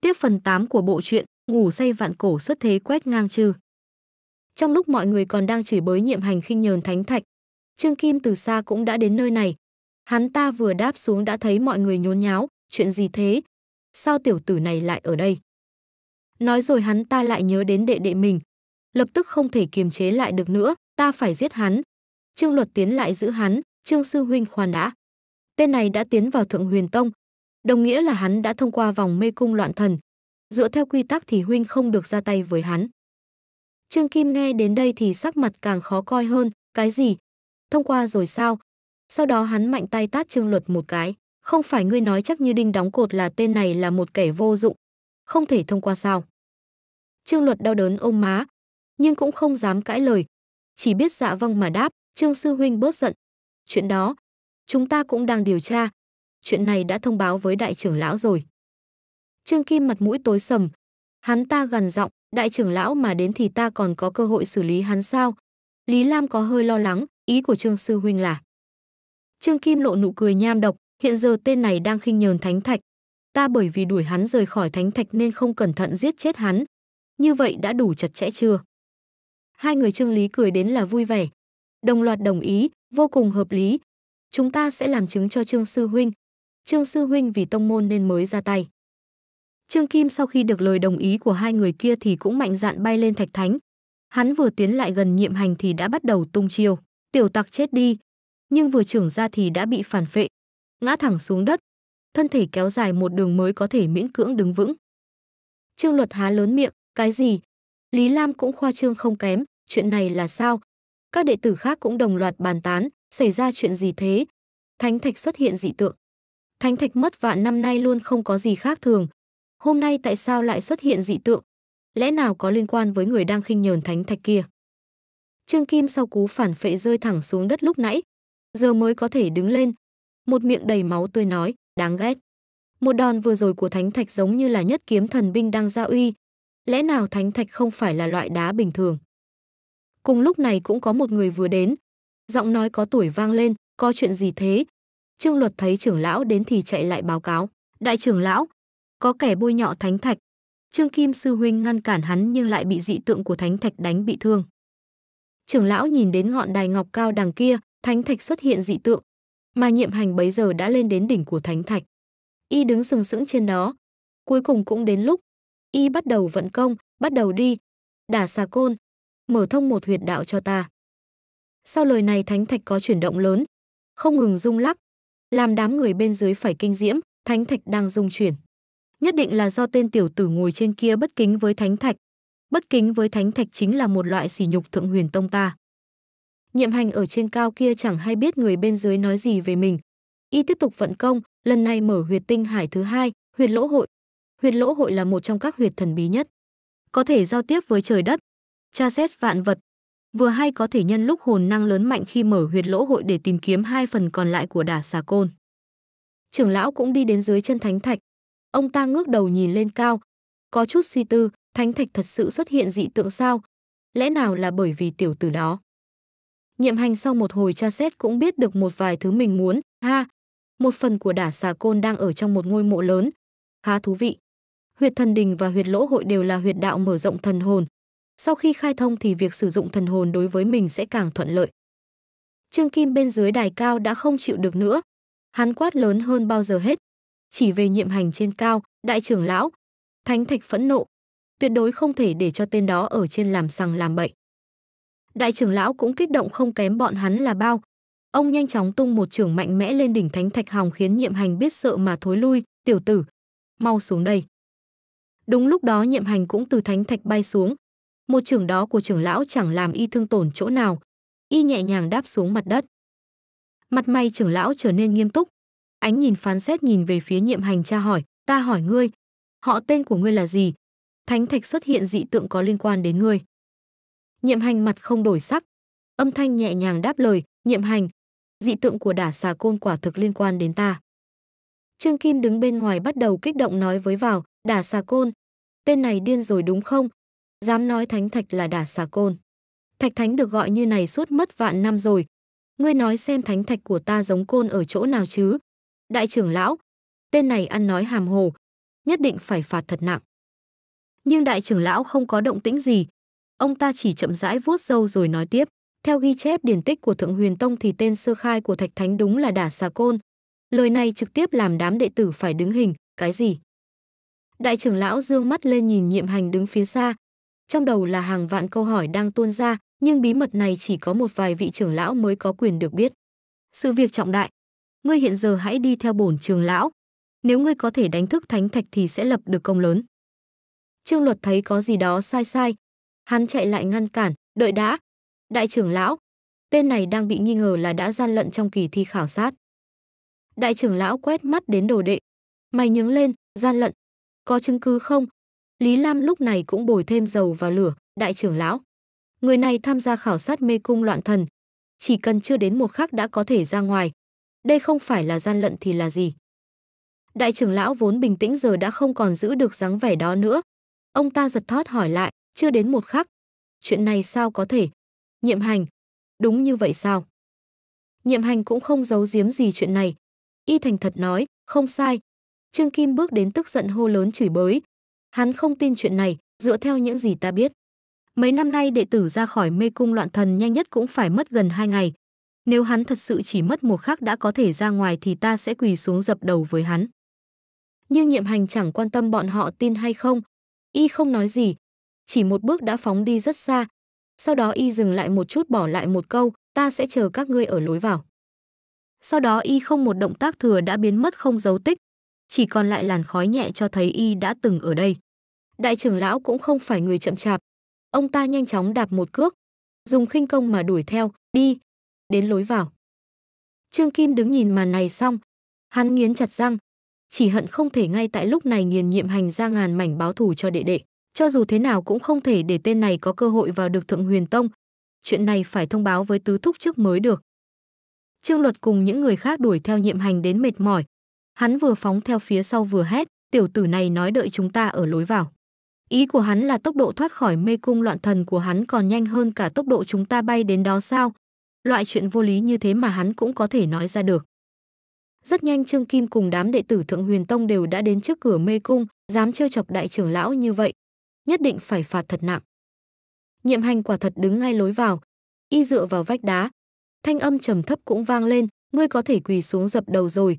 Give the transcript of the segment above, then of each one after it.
Tiếp phần 8 của bộ truyện Ngủ say vạn cổ xuất thế quét ngang chư. Trong lúc mọi người còn đang chửi bới nhiệm hành khinh nhờn thánh thạch, Trương Kim từ xa cũng đã đến nơi này. Hắn ta vừa đáp xuống đã thấy mọi người nhốn nháo, chuyện gì thế? Sao tiểu tử này lại ở đây? Nói rồi hắn ta lại nhớ đến đệ đệ mình, lập tức không thể kiềm chế lại được nữa, ta phải giết hắn. Trương Luật tiến lại giữ hắn, Trương Sư Huynh khoan đã. Tên này đã tiến vào Thượng Huyền Tông, đồng nghĩa là hắn đã thông qua vòng mê cung loạn thần. Dựa theo quy tắc thì huynh không được ra tay với hắn. Trương Kim nghe đến đây thì sắc mặt càng khó coi hơn, cái gì? Thông qua rồi sao? Sau đó hắn mạnh tay tát Trương Luật một cái. Không phải ngươi nói chắc như đinh đóng cột là tên này là một kẻ vô dụng, không thể thông qua sao. Trương Luật đau đớn ôm má, nhưng cũng không dám cãi lời. Chỉ biết dạ vâng mà đáp, Trương Sư Huynh bớt giận. Chuyện đó, chúng ta cũng đang điều tra, chuyện này đã thông báo với đại trưởng lão rồi. Trương Kim mặt mũi tối sầm, hắn ta gằn giọng, đại trưởng lão mà đến thì ta còn có cơ hội xử lý hắn sao? Lý Lam có hơi lo lắng, ý của Trương Sư Huynh là. Trương Kim lộ nụ cười nham độc, hiện giờ tên này đang khinh nhờn thánh thạch. Ta bởi vì đuổi hắn rời khỏi thánh thạch nên không cẩn thận giết chết hắn. Như vậy đã đủ chặt chẽ chưa? Hai người Trương Lý cười đến là vui vẻ. Đồng loạt đồng ý, vô cùng hợp lý. Chúng ta sẽ làm chứng cho Trương Sư Huynh, Trương Sư Huynh vì tông môn nên mới ra tay. Trương Kim sau khi được lời đồng ý của hai người kia thì cũng mạnh dạn bay lên thạch thánh. Hắn vừa tiến lại gần nhiệm hành thì đã bắt đầu tung chiêu, tiểu tặc chết đi. Nhưng vừa trưởng ra thì đã bị phản phệ, ngã thẳng xuống đất. Thân thể kéo dài một đường mới có thể miễn cưỡng đứng vững. Trương Luật há lớn miệng, cái gì? Lý Lam cũng khoa trương không kém, chuyện này là sao? Các đệ tử khác cũng đồng loạt bàn tán, xảy ra chuyện gì thế? Thánh thạch xuất hiện dị tượng, Thánh thạch mất vạn năm nay luôn không có gì khác thường. Hôm nay tại sao lại xuất hiện dị tượng? Lẽ nào có liên quan với người đang khinh nhờn thánh thạch kia? Trương Kim sau cú phản phệ rơi thẳng xuống đất lúc nãy, giờ mới có thể đứng lên. Một miệng đầy máu tươi nói, đáng ghét. Một đòn vừa rồi của thánh thạch giống như là nhất kiếm thần binh đang ra uy. Lẽ nào thánh thạch không phải là loại đá bình thường? Cùng lúc này cũng có một người vừa đến. Giọng nói có tuổi vang lên, có chuyện gì thế, Trương Luật thấy trưởng lão đến thì chạy lại báo cáo. Đại trưởng lão, có kẻ bôi nhọ thánh thạch. Trương Kim sư huynh ngăn cản hắn nhưng lại bị dị tượng của thánh thạch đánh bị thương. Trưởng lão nhìn đến ngọn đài ngọc cao đằng kia, thánh thạch xuất hiện dị tượng, mà nhiệm hành bấy giờ đã lên đến đỉnh của thánh thạch. Y đứng sừng sững trên đó. Cuối cùng cũng đến lúc, Y bắt đầu vận công, bắt đầu đi, đả xà côn, mở thông một huyệt đạo cho ta. Sau lời này thánh thạch có chuyển động lớn, không ngừng rung lắc, làm đám người bên dưới phải kinh diễm, thánh thạch đang rung chuyển. Nhất định là do tên tiểu tử ngồi trên kia bất kính với thánh thạch. Bất kính với thánh thạch chính là một loại sỉ nhục thượng huyền tông ta. Nhiệm hành ở trên cao kia chẳng hay biết người bên dưới nói gì về mình. Y tiếp tục vận công, lần này mở huyệt tinh hải thứ hai, huyệt lỗ hội. Huyệt lỗ hội là một trong các huyệt thần bí nhất. Có thể giao tiếp với trời đất, tra xét vạn vật, Vừa hay có thể nhân lúc hồn năng lớn mạnh khi mở huyệt lỗ hội để tìm kiếm hai phần còn lại của đả xà côn. Trưởng lão cũng đi đến dưới chân thánh thạch. Ông ta ngước đầu nhìn lên cao, có chút suy tư, thánh thạch thật sự xuất hiện dị tượng sao? Lẽ nào là bởi vì tiểu tử đó? Nhiệm hành sau một hồi tra xét cũng biết được một vài thứ mình muốn, ha. Một phần của đả xà côn đang ở trong một ngôi mộ lớn. Khá thú vị. Huyệt thần đình và huyệt lỗ hội đều là huyệt đạo mở rộng thần hồn, sau khi khai thông thì việc sử dụng thần hồn đối với mình sẽ càng thuận lợi. Trương Kim bên dưới đài cao đã không chịu được nữa. Hắn quát lớn hơn bao giờ hết. Chỉ về nhiệm hành trên cao, đại trưởng lão, thánh thạch phẫn nộ. Tuyệt đối không thể để cho tên đó ở trên làm sằng làm bậy. Đại trưởng lão cũng kích động không kém bọn hắn là bao. Ông nhanh chóng tung một trưởng mạnh mẽ lên đỉnh thánh thạch hòng khiến nhiệm hành biết sợ mà thối lui, tiểu tử. Mau xuống đây. Đúng lúc đó nhiệm hành cũng từ thánh thạch bay xuống, một trưởng đó của trưởng lão chẳng làm y thương tổn chỗ nào. Y nhẹ nhàng đáp xuống mặt đất. Mặt mày trưởng lão trở nên nghiêm túc. Ánh nhìn phán xét nhìn về phía nhiệm hành cha hỏi, ta hỏi ngươi, họ tên của ngươi là gì? Thánh thạch xuất hiện dị tượng có liên quan đến ngươi. Nhiệm hành mặt không đổi sắc. Âm thanh nhẹ nhàng đáp lời, nhiệm hành, dị tượng của đả xà côn quả thực liên quan đến ta. Trương Kim đứng bên ngoài bắt đầu kích động nói với vào, đả xà côn, tên này điên rồi đúng không? Dám nói thánh thạch là đả xà côn. Thạch thánh được gọi như này suốt mất vạn năm rồi. Ngươi nói xem thánh thạch của ta giống côn ở chỗ nào chứ? Đại trưởng lão, tên này ăn nói hàm hồ, nhất định phải phạt thật nặng. Nhưng đại trưởng lão không có động tĩnh gì. Ông ta chỉ chậm rãi vuốt râu rồi nói tiếp. Theo ghi chép điển tích của Thượng Huyền Tông thì tên sơ khai của Thạch Thánh đúng là đả xà côn. Lời này trực tiếp làm đám đệ tử phải đứng hình, cái gì? Đại trưởng lão dương mắt lên nhìn nhiệm hành đứng phía xa, trong đầu là hàng vạn câu hỏi đang tuôn ra, nhưng bí mật này chỉ có một vài vị trưởng lão mới có quyền được biết. Sự việc trọng đại, ngươi hiện giờ hãy đi theo bổn trưởng lão, nếu ngươi có thể đánh thức thánh thạch thì sẽ lập được công lớn. Trương Luật thấy có gì đó sai sai, hắn chạy lại ngăn cản, đợi đã. Đại trưởng lão, tên này đang bị nghi ngờ là đã gian lận trong kỳ thi khảo sát. Đại trưởng lão quét mắt đến đồ đệ, mày nhướng lên, gian lận, có chứng cứ không? Lý Lam lúc này cũng bồi thêm dầu vào lửa, đại trưởng lão. Người này tham gia khảo sát mê cung loạn thần, chỉ cần chưa đến một khắc đã có thể ra ngoài. Đây không phải là gian lận thì là gì. Đại trưởng lão vốn bình tĩnh giờ đã không còn giữ được dáng vẻ đó nữa. Ông ta giật thót hỏi lại, chưa đến một khắc. Chuyện này sao có thể? Nhiệm hành, đúng như vậy sao? Nhiệm hành cũng không giấu giếm gì chuyện này. Y thành thật nói, không sai. Trương Kim bước đến tức giận hô lớn chửi bới, Hắn không tin chuyện này, dựa theo những gì ta biết. Mấy năm nay đệ tử ra khỏi mê cung loạn thần nhanh nhất cũng phải mất gần 2 ngày. Nếu hắn thật sự chỉ mất một khắc đã có thể ra ngoài thì ta sẽ quỳ xuống dập đầu với hắn. Nhưng nhiệm hành chẳng quan tâm bọn họ tin hay không. Y không nói gì, chỉ một bước đã phóng đi rất xa. Sau đó Y dừng lại một chút bỏ lại một câu, ta sẽ chờ các ngươi ở lối vào. Sau đó Y không một động tác thừa đã biến mất không dấu tích, chỉ còn lại làn khói nhẹ cho thấy y đã từng ở đây. Đại trưởng lão cũng không phải người chậm chạp. Ông ta nhanh chóng đạp một cước, dùng khinh công mà đuổi theo, đi, đến lối vào. Trương Kim đứng nhìn màn này xong, hắn nghiến chặt răng, chỉ hận không thể ngay tại lúc này nghiền nhiệm hành ra ngàn mảnh báo thù cho đệ đệ. Cho dù thế nào cũng không thể để tên này có cơ hội vào được Thượng Huyền Tông. Chuyện này phải thông báo với tứ thúc trước mới được. Trương Luật cùng những người khác đuổi theo nhiệm hành đến mệt mỏi, Hắn vừa phóng theo phía sau vừa hét, tiểu tử này nói đợi chúng ta ở lối vào. Ý của hắn là tốc độ thoát khỏi mê cung loạn thần của hắn còn nhanh hơn cả tốc độ chúng ta bay đến đó sao? Loại chuyện vô lý như thế mà hắn cũng có thể nói ra được. Rất nhanh Trương Kim cùng đám đệ tử Thượng Huyền Tông đều đã đến trước cửa mê cung, dám trêu chọc đại trưởng lão như vậy, nhất định phải phạt thật nặng. Nhiệm hành quả thật đứng ngay lối vào, y dựa vào vách đá. Thanh âm trầm thấp cũng vang lên, ngươi có thể quỳ xuống dập đầu rồi,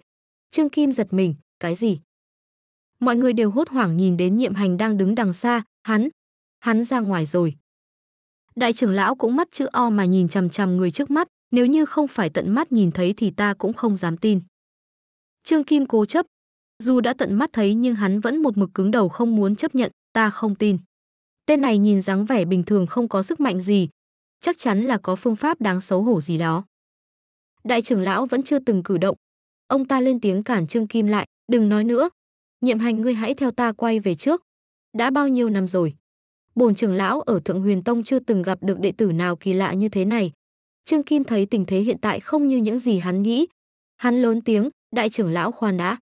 Trương Kim giật mình, cái gì? Mọi người đều hốt hoảng nhìn đến nhiệm hành đang đứng đằng xa, hắn, hắn ra ngoài rồi. Đại trưởng lão cũng mắt chữ O mà nhìn chằm chằm người trước mắt, nếu như không phải tận mắt nhìn thấy thì ta cũng không dám tin. Trương Kim cố chấp, dù đã tận mắt thấy nhưng hắn vẫn một mực cứng đầu không muốn chấp nhận, ta không tin. Tên này nhìn dáng vẻ bình thường không có sức mạnh gì, chắc chắn là có phương pháp đáng xấu hổ gì đó. Đại trưởng lão vẫn chưa từng cử động, ông ta lên tiếng cản Trương Kim lại, đừng nói nữa. Nhiệm hành ngươi hãy theo ta quay về trước. Đã bao nhiêu năm rồi? Bồn trưởng lão ở Thượng Huyền Tông chưa từng gặp được đệ tử nào kỳ lạ như thế này. Trương Kim thấy tình thế hiện tại không như những gì hắn nghĩ. Hắn lớn tiếng, đại trưởng lão khoan đã.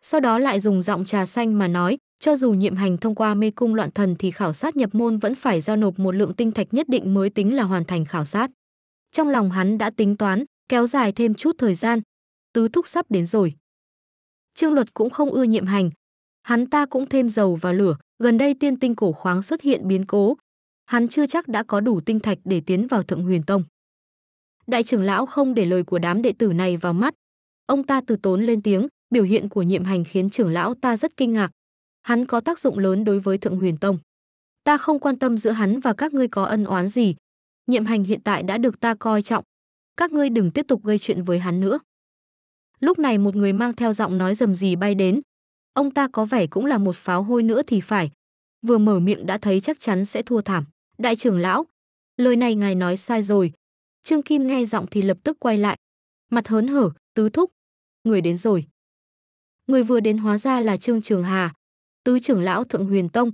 Sau đó lại dùng giọng trà xanh mà nói, cho dù nhiệm hành thông qua mê cung loạn thần thì khảo sát nhập môn vẫn phải giao nộp một lượng tinh thạch nhất định mới tính là hoàn thành khảo sát. Trong lòng hắn đã tính toán, kéo dài thêm chút thời gian, tứ thúc sắp đến rồi. Trương Luật cũng không ưa nhiệm hành. Hắn ta cũng thêm dầu vào lửa, gần đây tiên tinh cổ khoáng xuất hiện biến cố. Hắn chưa chắc đã có đủ tinh thạch để tiến vào thượng huyền tông. Đại trưởng lão không để lời của đám đệ tử này vào mắt. Ông ta từ tốn lên tiếng, biểu hiện của nhiệm hành khiến trưởng lão ta rất kinh ngạc. Hắn có tác dụng lớn đối với thượng huyền tông. Ta không quan tâm giữa hắn và các ngươi có ân oán gì. Nhiệm hành hiện tại đã được ta coi trọng. Các ngươi đừng tiếp tục gây chuyện với hắn nữa. Lúc này một người mang theo giọng nói rầm rì bay đến. Ông ta có vẻ cũng là một pháo hôi nữa thì phải. Vừa mở miệng đã thấy chắc chắn sẽ thua thảm. Đại trưởng lão, lời này ngài nói sai rồi. Trương Kim nghe giọng thì lập tức quay lại. Mặt hớn hở, tứ thúc. Người đến rồi. Người vừa đến hóa ra là Trương Trường Hà, tứ trưởng lão Thượng Huyền Tông.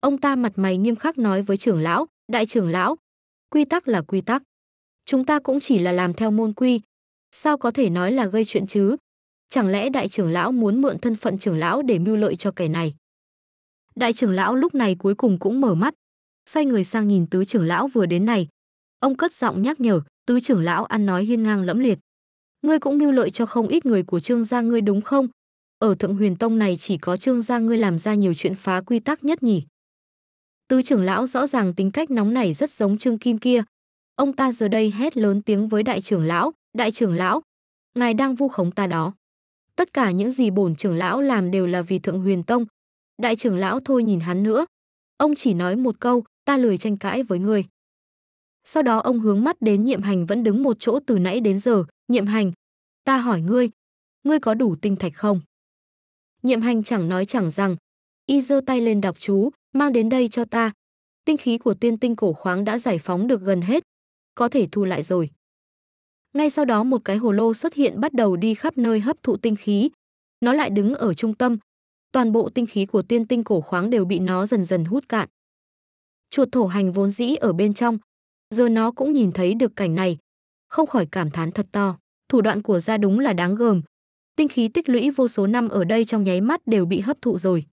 Ông ta mặt mày nghiêm khắc nói với trưởng lão, đại trưởng lão. Quy tắc là quy tắc. Chúng ta cũng chỉ là làm theo môn quy, sao có thể nói là gây chuyện chứ? Chẳng lẽ đại trưởng lão muốn mượn thân phận trưởng lão để mưu lợi cho kẻ này? Đại trưởng lão lúc này cuối cùng cũng mở mắt, xoay người sang nhìn tứ trưởng lão vừa đến này. Ông cất giọng nhắc nhở, tứ trưởng lão ăn nói hiên ngang lẫm liệt. Ngươi cũng mưu lợi cho không ít người của trương gia ngươi đúng không? Ở thượng huyền tông này chỉ có trương gia ngươi làm ra nhiều chuyện phá quy tắc nhất nhỉ? Tứ trưởng lão rõ ràng tính cách nóng này rất giống trương kim kia. Ông ta giờ đây hét lớn tiếng với đại trưởng lão, Đại trưởng lão, ngài đang vu khống ta đó. Tất cả những gì bổn trưởng lão làm đều là vì Thượng Huyền Tông. Đại trưởng lão thôi nhìn hắn nữa. Ông chỉ nói một câu, ta lười tranh cãi với người. Sau đó ông hướng mắt đến nhiệm hành vẫn đứng một chỗ từ nãy đến giờ. Nhiệm hành, ta hỏi ngươi, ngươi có đủ tinh thạch không? Nhiệm hành chẳng nói chẳng rằng. Y giơ tay lên đọc chú, mang đến đây cho ta. Tinh khí của tiên tinh cổ khoáng đã giải phóng được gần hết. Có thể thu lại rồi. Ngay sau đó một cái hồ lô xuất hiện bắt đầu đi khắp nơi hấp thụ tinh khí. Nó lại đứng ở trung tâm. Toàn bộ tinh khí của tiên tinh cổ khoáng đều bị nó dần dần hút cạn. Chuột thổ hành vốn dĩ ở bên trong. Giờ nó cũng nhìn thấy được cảnh này. Không khỏi cảm thán thật to. Thủ đoạn của gia đúng là đáng gờm. Tinh khí tích lũy vô số năm ở đây trong nháy mắt đều bị hấp thụ rồi.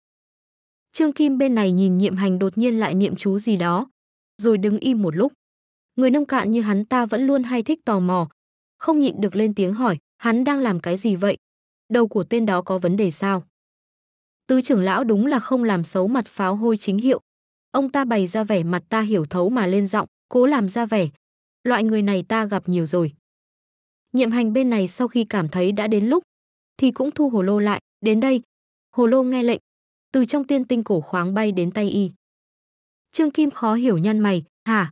Trương Kim bên này nhìn nhiệm hành đột nhiên lại niệm chú gì đó. Rồi đứng im một lúc. Người nông cạn như hắn ta vẫn luôn hay thích tò mò, không nhịn được lên tiếng hỏi, hắn đang làm cái gì vậy? Đầu của tên đó có vấn đề sao? Tứ trưởng lão đúng là không làm xấu mặt pháo hôi chính hiệu. Ông ta bày ra vẻ mặt ta hiểu thấu mà lên giọng, cố làm ra vẻ. Loại người này ta gặp nhiều rồi. Nhiệm hành bên này sau khi cảm thấy đã đến lúc, thì cũng thu hồ lô lại, đến đây. Hồ lô nghe lệnh, từ trong tiên tinh cổ khoáng bay đến tay y. Trương Kim khó hiểu nhăn mày, hả?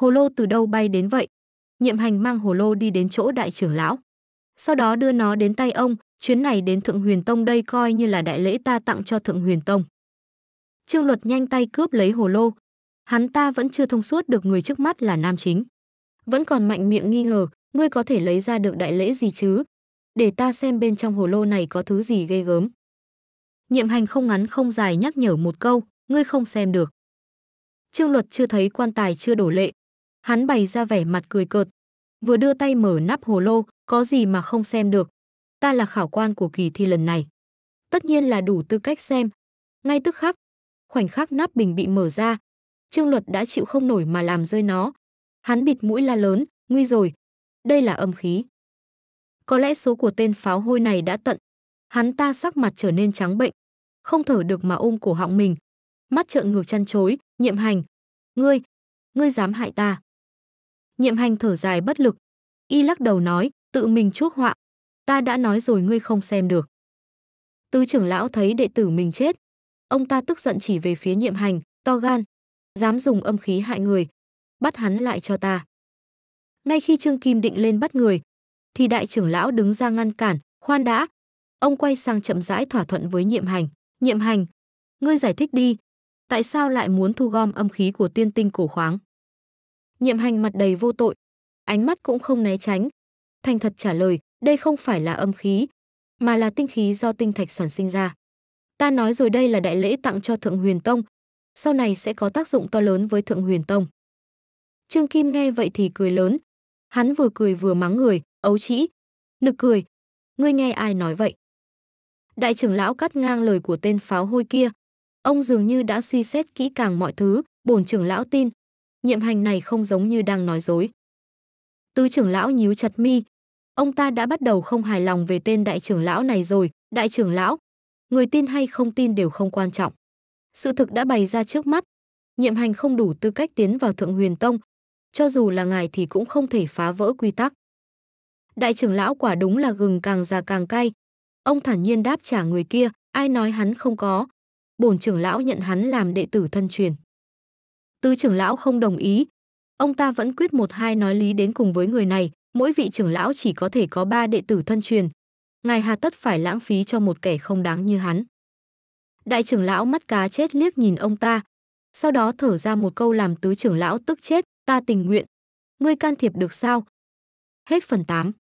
Hồ lô từ đâu bay đến vậy? nhiệm hành mang hồ lô đi đến chỗ đại trưởng lão. Sau đó đưa nó đến tay ông, chuyến này đến Thượng Huyền Tông đây coi như là đại lễ ta tặng cho Thượng Huyền Tông. Trương Luật nhanh tay cướp lấy hồ lô. Hắn ta vẫn chưa thông suốt được người trước mắt là nam chính. Vẫn còn mạnh miệng nghi ngờ, ngươi có thể lấy ra được đại lễ gì chứ? Để ta xem bên trong hồ lô này có thứ gì ghê gớm. Nhiệm hành không ngắn không dài nhắc nhở một câu, ngươi không xem được. Trương Luật chưa thấy quan tài chưa đổ lệ, hắn bày ra vẻ mặt cười cợt. Vừa đưa tay mở nắp hồ lô, có gì mà không xem được. Ta là khảo quan của kỳ thi lần này. Tất nhiên là đủ tư cách xem. Ngay tức khắc, khoảnh khắc nắp bình bị mở ra, Trương Luật đã chịu không nổi mà làm rơi nó. Hắn bịt mũi la lớn, nguy rồi. Đây là âm khí. Có lẽ số của tên pháo hôi này đã tận. Hắn ta sắc mặt trở nên trắng bệnh, không thở được mà ôm cổ họng mình. Mắt trợn ngược chăn chối, nhiệm hành. Ngươi, ngươi dám hại ta. Nhiệm hành thở dài bất lực. Y lắc đầu nói, tự mình chuốc họa. Ta đã nói rồi ngươi không xem được. Tứ trưởng lão thấy đệ tử mình chết. Ông ta tức giận chỉ về phía nhiệm hành, to gan. Dám dùng âm khí hại người. Bắt hắn lại cho ta. Ngay khi Trương Kim định lên bắt người, thì đại trưởng lão đứng ra ngăn cản, khoan đã. Ông quay sang chậm rãi thỏa thuận với nhiệm hành. Nhiệm hành, ngươi giải thích đi, tại sao lại muốn thu gom âm khí của tiên tinh cổ khoáng? Nhiệm hành mặt đầy vô tội, ánh mắt cũng không né tránh. Thành thật trả lời, đây không phải là âm khí, mà là tinh khí do tinh thạch sản sinh ra. Ta nói rồi đây là đại lễ tặng cho Thượng Huyền Tông, sau này sẽ có tác dụng to lớn với Thượng Huyền Tông. Trương Kim nghe vậy thì cười lớn, hắn vừa cười vừa mắng người, ấu trĩ, nực cười, ngươi nghe ai nói vậy? Đại trưởng lão cắt ngang lời của tên pháo hôi kia, ông dường như đã suy xét kỹ càng mọi thứ, bổn trưởng lão tin, nhiệm hành này không giống như đang nói dối. Tứ trưởng lão nhíu chặt mi, ông ta đã bắt đầu không hài lòng về tên đại trưởng lão này rồi, đại trưởng lão, người tin hay không tin đều không quan trọng. Sự thực đã bày ra trước mắt, nhiệm hành không đủ tư cách tiến vào thượng huyền tông, cho dù là ngài thì cũng không thể phá vỡ quy tắc. Đại trưởng lão quả đúng là gừng càng già càng cay. Ông thản nhiên đáp trả người kia, ai nói hắn không có. Bổn trưởng lão nhận hắn làm đệ tử thân truyền tư trưởng lão không đồng ý. Ông ta vẫn quyết một hai nói lý đến cùng với người này, mỗi vị trưởng lão chỉ có thể có ba đệ tử thân truyền. Ngài hà tất phải lãng phí cho một kẻ không đáng như hắn. Đại trưởng lão mắt cá chết liếc nhìn ông ta, sau đó thở ra một câu làm tứ trưởng lão tức chết, ta tình nguyện. Ngươi can thiệp được sao? Hết phần 8.